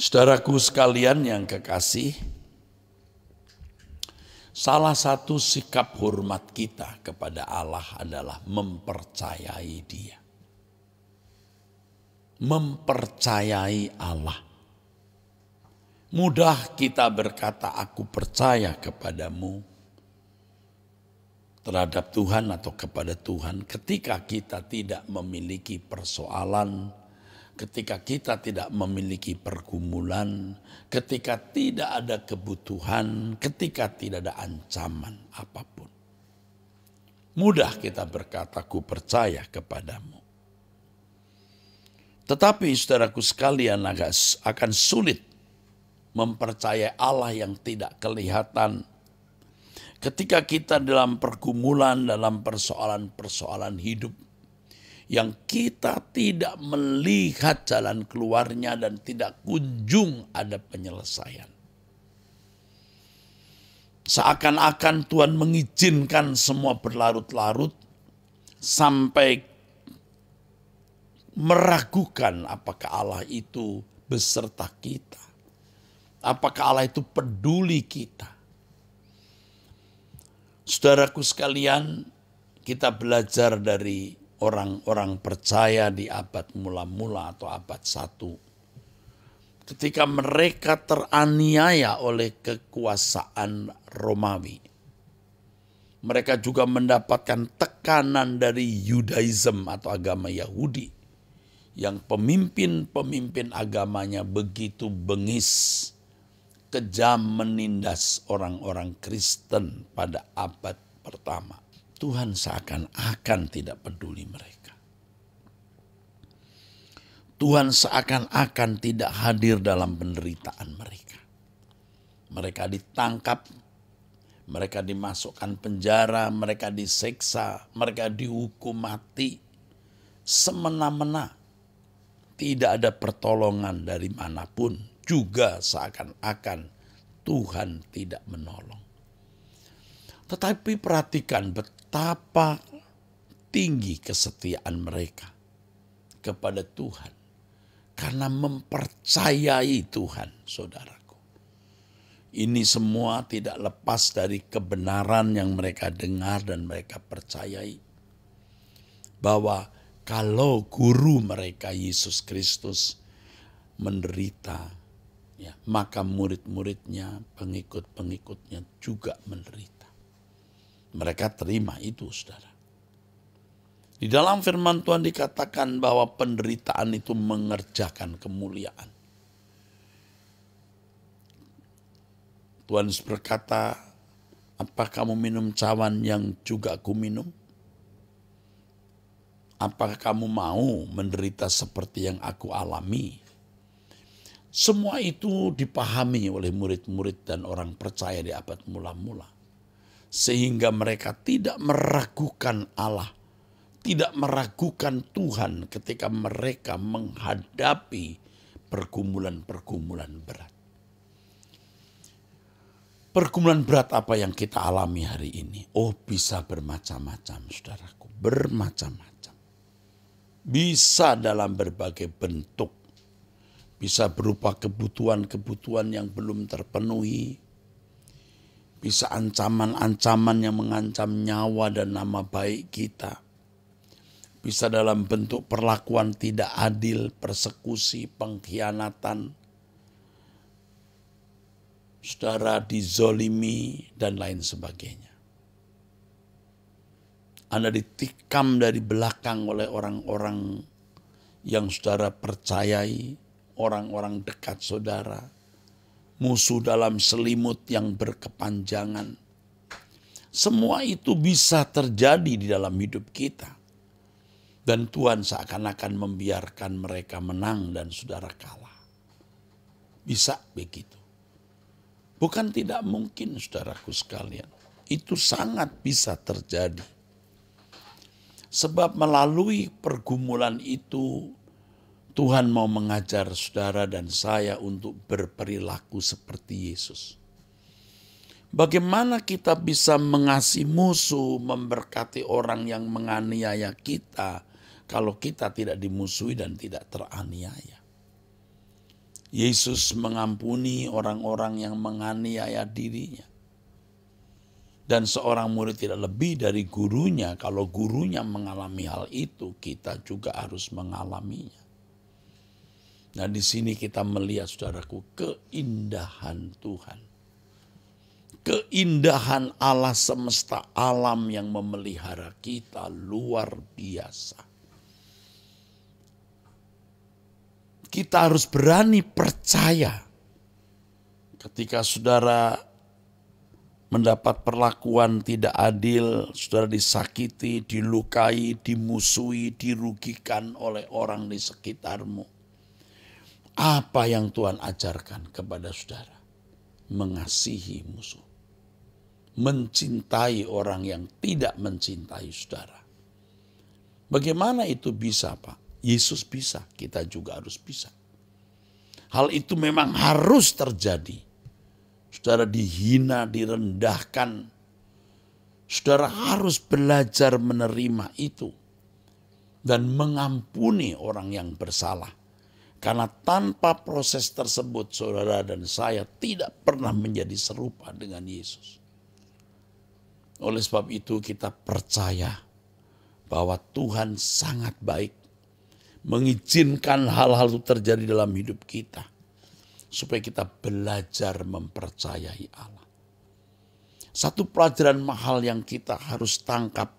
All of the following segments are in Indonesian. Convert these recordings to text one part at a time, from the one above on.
Saudaraku sekalian yang kekasih, salah satu sikap hormat kita kepada Allah adalah mempercayai Dia. Mempercayai Allah. Mudah kita berkata, "Aku percaya kepadamu." terhadap Tuhan atau kepada Tuhan ketika kita tidak memiliki persoalan ketika kita tidak memiliki pergumulan, ketika tidak ada kebutuhan, ketika tidak ada ancaman apapun. Mudah kita berkata, ku percaya kepadamu. Tetapi saudaraku sekalian agak akan sulit mempercayai Allah yang tidak kelihatan. Ketika kita dalam pergumulan, dalam persoalan-persoalan hidup, yang kita tidak melihat jalan keluarnya dan tidak kunjung ada penyelesaian. Seakan-akan Tuhan mengizinkan semua berlarut-larut sampai meragukan apakah Allah itu beserta kita. Apakah Allah itu peduli kita? Saudaraku sekalian, kita belajar dari orang-orang percaya di abad mula-mula atau abad satu, Ketika mereka teraniaya oleh kekuasaan Romawi. Mereka juga mendapatkan tekanan dari Yudaism atau agama Yahudi. Yang pemimpin-pemimpin agamanya begitu bengis, kejam menindas orang-orang Kristen pada abad pertama Tuhan seakan-akan tidak peduli mereka. Tuhan seakan-akan tidak hadir dalam penderitaan mereka. Mereka ditangkap, mereka dimasukkan penjara, mereka diseksa, mereka dihukum mati. Semena-mena, tidak ada pertolongan dari manapun, juga seakan-akan Tuhan tidak menolong. Tetapi perhatikan betul betapa tinggi kesetiaan mereka kepada Tuhan karena mempercayai Tuhan, saudaraku. Ini semua tidak lepas dari kebenaran yang mereka dengar dan mereka percayai bahwa kalau guru mereka Yesus Kristus menderita ya, maka murid-muridnya, pengikut-pengikutnya juga menderita. Mereka terima itu, saudara. Di dalam firman Tuhan dikatakan bahwa penderitaan itu mengerjakan kemuliaan. Tuhan berkata, apa kamu minum cawan yang juga aku minum? Apakah kamu mau menderita seperti yang aku alami? Semua itu dipahami oleh murid-murid dan orang percaya di abad mula-mula sehingga mereka tidak meragukan Allah, tidak meragukan Tuhan ketika mereka menghadapi pergumulan-pergumulan berat. Pergumulan berat apa yang kita alami hari ini? Oh, bisa bermacam-macam, saudaraku, bermacam-macam. Bisa dalam berbagai bentuk, bisa berupa kebutuhan-kebutuhan yang belum terpenuhi, bisa ancaman-ancaman yang mengancam nyawa dan nama baik kita. Bisa dalam bentuk perlakuan tidak adil, persekusi, pengkhianatan. Saudara dizolimi dan lain sebagainya. Anda ditikam dari belakang oleh orang-orang yang saudara percayai, orang-orang dekat saudara musuh dalam selimut yang berkepanjangan. Semua itu bisa terjadi di dalam hidup kita. Dan Tuhan seakan-akan membiarkan mereka menang dan saudara kalah. Bisa begitu. Bukan tidak mungkin saudaraku sekalian. Itu sangat bisa terjadi. Sebab melalui pergumulan itu Tuhan mau mengajar saudara dan saya untuk berperilaku seperti Yesus. Bagaimana kita bisa mengasihi musuh, memberkati orang yang menganiaya kita, kalau kita tidak dimusuhi dan tidak teraniaya? Yesus mengampuni orang-orang yang menganiaya dirinya. Dan seorang murid tidak lebih dari gurunya. Kalau gurunya mengalami hal itu, kita juga harus mengalaminya. Nah di sini kita melihat saudaraku keindahan Tuhan. Keindahan Allah semesta alam yang memelihara kita luar biasa. Kita harus berani percaya ketika saudara mendapat perlakuan tidak adil, saudara disakiti, dilukai, dimusuhi, dirugikan oleh orang di sekitarmu apa yang Tuhan ajarkan kepada saudara? Mengasihi musuh. Mencintai orang yang tidak mencintai saudara. Bagaimana itu bisa Pak? Yesus bisa, kita juga harus bisa. Hal itu memang harus terjadi. Saudara dihina, direndahkan. Saudara harus belajar menerima itu. Dan mengampuni orang yang bersalah karena tanpa proses tersebut saudara dan saya tidak pernah menjadi serupa dengan Yesus. Oleh sebab itu kita percaya bahwa Tuhan sangat baik mengizinkan hal-hal itu terjadi dalam hidup kita supaya kita belajar mempercayai Allah. Satu pelajaran mahal yang kita harus tangkap,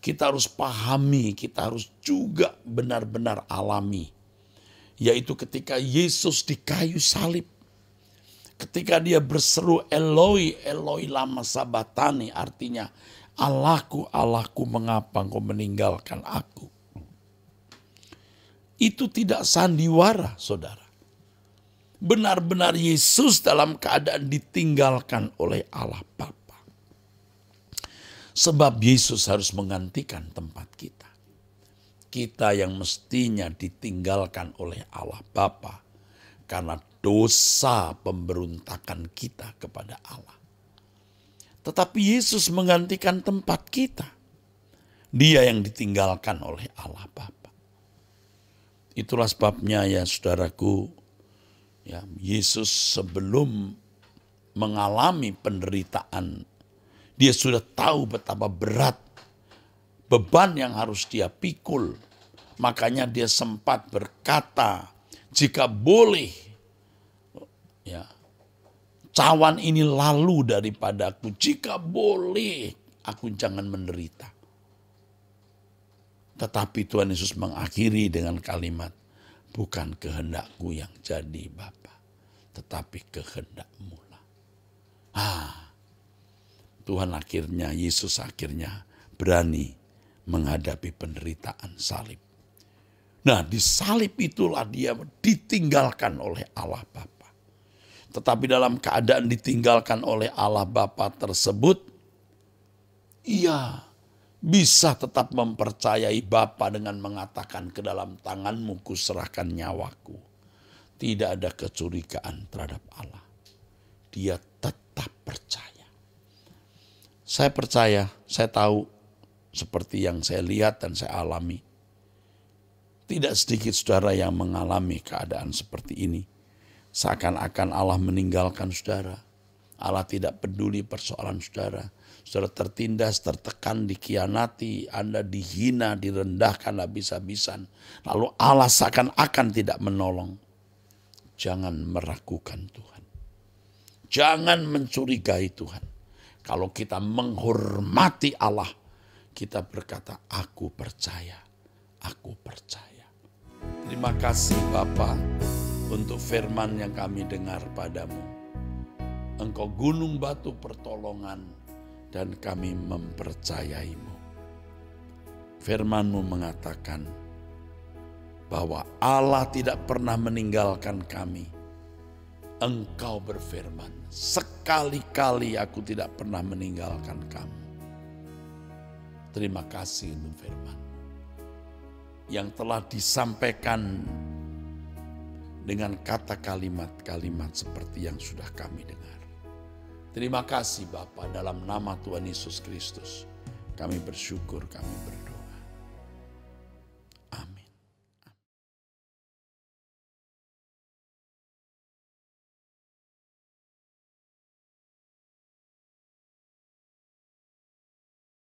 kita harus pahami, kita harus juga benar-benar alami yaitu ketika Yesus di kayu salib. Ketika dia berseru Eloi, Eloi lama sabatani artinya Allahku, Allahku mengapa engkau meninggalkan aku. Itu tidak sandiwara saudara. Benar-benar Yesus dalam keadaan ditinggalkan oleh Allah Bapa. Sebab Yesus harus menggantikan tempat kita kita yang mestinya ditinggalkan oleh Allah Bapa karena dosa pemberontakan kita kepada Allah. Tetapi Yesus menggantikan tempat kita. Dia yang ditinggalkan oleh Allah Bapa. Itulah sebabnya ya saudaraku, ya Yesus sebelum mengalami penderitaan, dia sudah tahu betapa berat beban yang harus dia pikul. Makanya dia sempat berkata, jika boleh, ya, cawan ini lalu daripadaku. Jika boleh, aku jangan menderita. Tetapi Tuhan Yesus mengakhiri dengan kalimat, bukan kehendakku yang jadi Bapa, tetapi kehendakmu Ah, Tuhan akhirnya, Yesus akhirnya berani menghadapi penderitaan salib. Nah, di salib itulah dia ditinggalkan oleh Allah Bapa. Tetapi dalam keadaan ditinggalkan oleh Allah Bapa tersebut, ia bisa tetap mempercayai Bapa dengan mengatakan ke dalam tanganmu kuserahkan nyawaku. Tidak ada kecurigaan terhadap Allah. Dia tetap percaya. Saya percaya, saya tahu seperti yang saya lihat dan saya alami. Tidak sedikit saudara yang mengalami keadaan seperti ini. Seakan-akan Allah meninggalkan saudara. Allah tidak peduli persoalan saudara. Saudara tertindas, tertekan, dikianati, Anda dihina, direndahkan habis-habisan. Lalu Allah seakan-akan tidak menolong. Jangan meragukan Tuhan. Jangan mencurigai Tuhan. Kalau kita menghormati Allah, kita berkata, aku percaya, aku percaya. Terima kasih Bapa untuk firman yang kami dengar padamu. Engkau gunung batu pertolongan dan kami mempercayaimu. Firmanmu mengatakan bahwa Allah tidak pernah meninggalkan kami. Engkau berfirman, sekali-kali aku tidak pernah meninggalkan kamu. Terima kasih untuk firman yang telah disampaikan dengan kata kalimat-kalimat seperti yang sudah kami dengar. Terima kasih Bapa dalam nama Tuhan Yesus Kristus. Kami bersyukur, kami berdoa.